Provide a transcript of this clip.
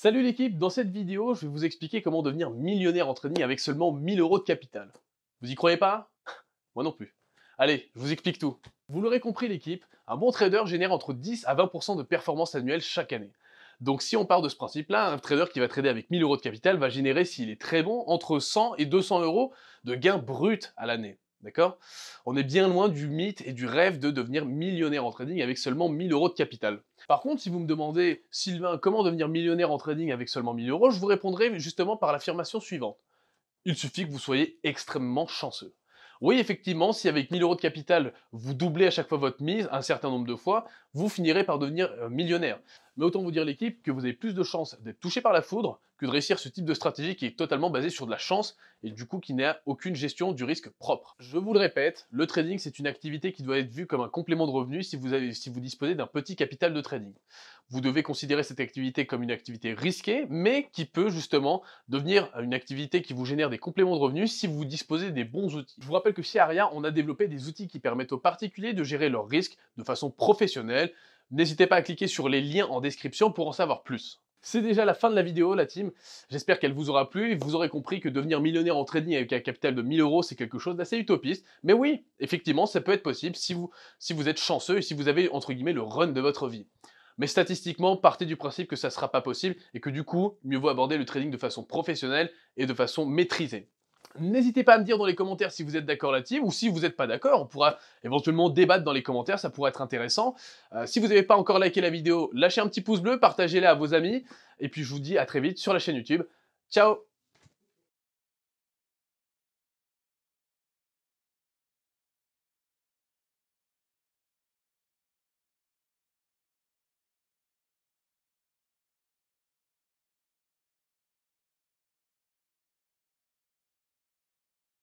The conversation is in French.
Salut l'équipe, dans cette vidéo, je vais vous expliquer comment devenir millionnaire en trading avec seulement 1000 euros de capital. Vous y croyez pas Moi non plus. Allez, je vous explique tout. Vous l'aurez compris l'équipe, un bon trader génère entre 10 à 20% de performance annuelle chaque année. Donc si on part de ce principe-là, un trader qui va trader avec 1000 euros de capital va générer, s'il est très bon, entre 100 et 200 euros de gains bruts à l'année. D'accord On est bien loin du mythe et du rêve de devenir millionnaire en trading avec seulement 1000 euros de capital. Par contre, si vous me demandez, Sylvain, comment devenir millionnaire en trading avec seulement 1000 euros, je vous répondrai justement par l'affirmation suivante. Il suffit que vous soyez extrêmement chanceux. Oui, effectivement, si avec 1000 euros de capital, vous doublez à chaque fois votre mise, un certain nombre de fois, vous finirez par devenir euh, millionnaire mais autant vous dire l'équipe que vous avez plus de chances d'être touché par la foudre que de réussir ce type de stratégie qui est totalement basée sur de la chance et du coup qui n'a aucune gestion du risque propre. Je vous le répète, le trading c'est une activité qui doit être vue comme un complément de revenu si vous, avez, si vous disposez d'un petit capital de trading. Vous devez considérer cette activité comme une activité risquée mais qui peut justement devenir une activité qui vous génère des compléments de revenus si vous disposez des bons outils. Je vous rappelle que chez Aria, on a développé des outils qui permettent aux particuliers de gérer leurs risques de façon professionnelle N'hésitez pas à cliquer sur les liens en description pour en savoir plus. C'est déjà la fin de la vidéo, la team. J'espère qu'elle vous aura plu et vous aurez compris que devenir millionnaire en trading avec un capital de 1000 euros, c'est quelque chose d'assez utopiste. Mais oui, effectivement, ça peut être possible si vous, si vous êtes chanceux et si vous avez, entre guillemets, le run de votre vie. Mais statistiquement, partez du principe que ça ne sera pas possible et que du coup, mieux vaut aborder le trading de façon professionnelle et de façon maîtrisée. N'hésitez pas à me dire dans les commentaires si vous êtes d'accord là-dessus ou si vous n'êtes pas d'accord. On pourra éventuellement débattre dans les commentaires, ça pourrait être intéressant. Euh, si vous n'avez pas encore liké la vidéo, lâchez un petit pouce bleu, partagez-la à vos amis. Et puis je vous dis à très vite sur la chaîne YouTube. Ciao